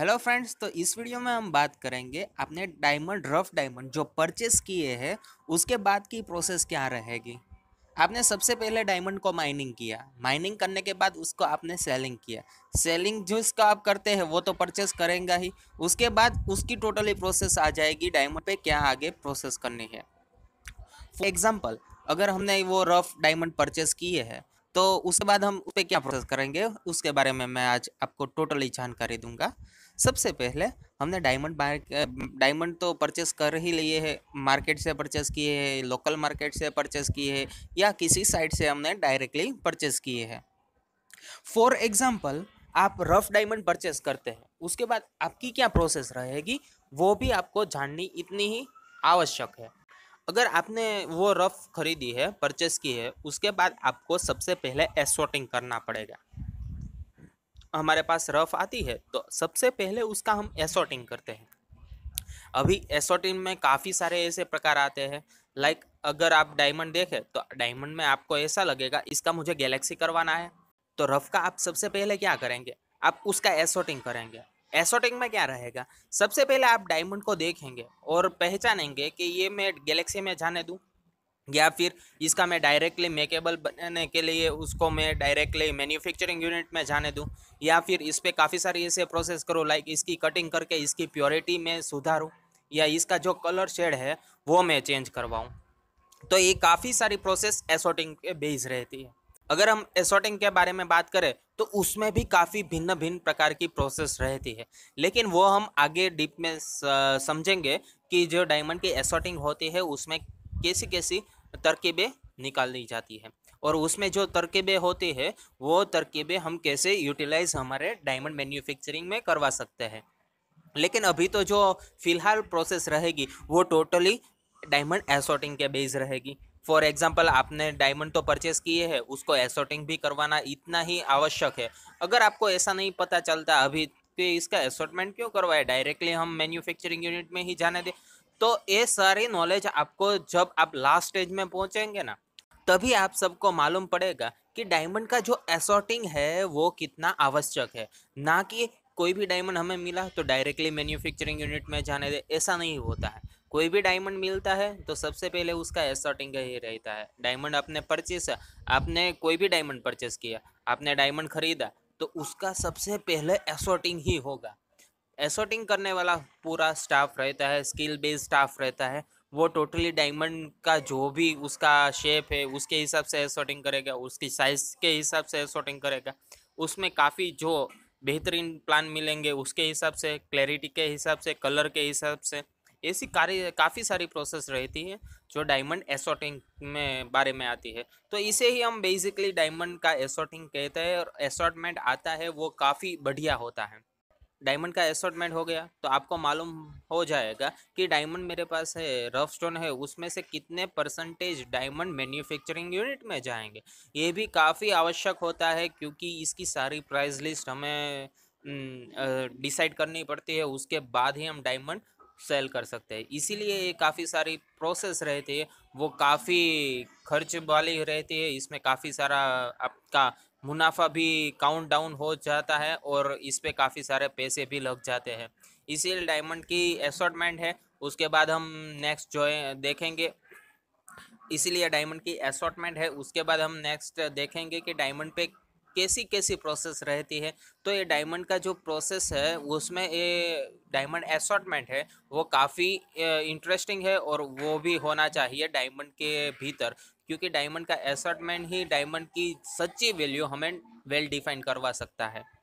hello friends तो इस video में हम बात करेंगे आपने डायमंड रफ डायमंड जो परचेस किए हैं उसके बाद की प्रोसेस क्या रहेगी आपने सबसे पहले डायमंड को माइनिंग किया माइनिंग करने के बाद उसको आपने सेलिंग किया सेलिंग जो इसका आप करते हैं वो तो परचेस करेंगे ही उसके बाद उसकी टोटली प्रोसेस आ जाएगी डायमंड पे क्या आगे प्रोसेस करनी है फॉर एग्जाम्पल अगर हमने वो रफ डायमंड परचेस किए हैं तो उसके बाद हम उस पर क्या प्रोसेस करेंगे उसके बारे में मैं आज आपको टोटली जानकारी दूंगा सबसे पहले हमने डायमंड डायमंड तो परचेस कर ही लिए है मार्केट से परचेस किए हैं लोकल मार्केट से परचेस किए हैं या किसी साइट से हमने डायरेक्टली परचेस किए हैं फॉर एग्जाम्पल आप रफ डायमंड परचेस करते हैं उसके बाद आपकी क्या प्रोसेस रहेगी वो भी आपको जाननी इतनी ही आवश्यक है अगर आपने वो रफ खरीदी है परचेस की है उसके बाद आपको सबसे पहले एसोटिंग करना पड़ेगा हमारे पास रफ आती है तो सबसे पहले उसका हम एसोटिंग करते हैं अभी एसोटिंग में काफ़ी सारे ऐसे प्रकार आते हैं लाइक अगर आप डायमंड देखें तो डायमंड में आपको ऐसा लगेगा इसका मुझे गैलेक्सी करवाना है तो रफ का आप सबसे पहले क्या करेंगे आप उसका एसोटिंग करेंगे एसोटिंग में क्या रहेगा सबसे पहले आप डायमंड को देखेंगे और पहचानेंगे कि ये मैं गैलेक्सी में जाने दूँ या फिर इसका मैं डायरेक्टली मेकेबल बनाने के लिए उसको मैं डायरेक्टली मैन्युफैक्चरिंग यूनिट में जाने दूँ या फिर इस पर काफ़ी सारी ऐसे प्रोसेस करो लाइक इसकी कटिंग करके इसकी प्योरिटी में सुधारूँ या इसका जो कलर शेड है वो मैं चेंज करवाऊँ तो ये काफ़ी सारी प्रोसेस एसोटिंग के बेस रहती है अगर हम एसोटिंग के बारे में बात करें तो उसमें भी काफ़ी भिन्न भिन्न प्रकार की प्रोसेस रहती है लेकिन वो हम आगे डीप में समझेंगे कि जो डायमंड की एसोटिंग होती है उसमें कैसी कैसी तरकीबें निकाल ली जाती है और उसमें जो तरकीबें होती है वो तरकीबें हम कैसे यूटिलाइज हमारे डायमंड मैन्युफैक्चरिंग में करवा सकते हैं लेकिन अभी तो जो फिलहाल प्रोसेस रहेगी वो टोटली डायमंड एसोटिंग के बेस रहेगी फॉर एग्जाम्पल आपने डायमंड तो परचेस किए हैं उसको एसोटिंग भी करवाना इतना ही आवश्यक है अगर आपको ऐसा नहीं पता चलता अभी कि इसका एसोटमेंट क्यों करवाए डायरेक्टली हम मैन्युफैक्चरिंग यूनिट में ही जाने दें तो ये सारी नॉलेज आपको जब आप लास्ट स्टेज में पहुंचेंगे ना तभी आप सबको मालूम पड़ेगा कि डायमंड का जो एसॉर्टिंग है वो कितना आवश्यक है ना कि कोई भी डायमंड हमें मिला तो डायरेक्टली मैन्युफैक्चरिंग यूनिट में जाने दे ऐसा नहीं होता है कोई भी डायमंड मिलता है तो सबसे पहले उसका एसॉर्टिंग ही रहता है डायमंड आपने परचेस आपने कोई भी डायमंड परचेस किया आपने डायमंड खरीदा तो उसका सबसे पहले एसॉर्टिंग ही होगा एसोटिंग करने वाला पूरा स्टाफ रहता है स्किल बेस्ड स्टाफ रहता है वो टोटली डायमंड का जो भी उसका शेप है उसके हिसाब से एसोटिंग करेगा उसकी साइज के हिसाब से एसोटिंग करेगा उसमें काफ़ी जो बेहतरीन प्लान मिलेंगे उसके हिसाब से क्लैरिटी के हिसाब से कलर के हिसाब से ऐसी कार्य काफ़ी सारी प्रोसेस रहती है जो डायमंड एसोटिंग में बारे में आती है तो इसे ही हम बेसिकली डायमंड का एसोटिंग कहते हैं और एसोटमेंट आता है वो काफ़ी बढ़िया होता है डायमंड का एसोटमेंट हो गया तो आपको मालूम हो जाएगा कि डायमंड मेरे पास है रफ स्टोन है उसमें से कितने परसेंटेज डायमंड मैन्युफैक्चरिंग यूनिट में जाएंगे ये भी काफ़ी आवश्यक होता है क्योंकि इसकी सारी प्राइस लिस्ट हमें डिसाइड करनी पड़ती है उसके बाद ही हम डायमंड सेल कर सकते हैं इसीलिए ये काफ़ी सारी प्रोसेस रहती है वो काफ़ी खर्च वाली रहती है इसमें काफ़ी सारा आपका मुनाफा भी काउंट डाउन हो जाता है और इस पर काफ़ी सारे पैसे भी लग जाते हैं इसीलिए डायमंड की एसॉटमेंट है उसके बाद हम नेक्स्ट जो है देखेंगे इसीलिए डायमंड की एसॉटमेंट है उसके बाद हम नेक्स्ट देखेंगे कि डायमंड पे कैसी कैसी प्रोसेस रहती है तो ये डायमंड का जो प्रोसेस है उसमें ये डायमंड एसॉटमेंट है वो काफ़ी इंटरेस्टिंग है और वो भी होना चाहिए डायमंड के भीतर क्योंकि डायमंड का एसॉटमेंट ही डायमंड की सच्ची वैल्यू हमें वेल डिफाइन करवा सकता है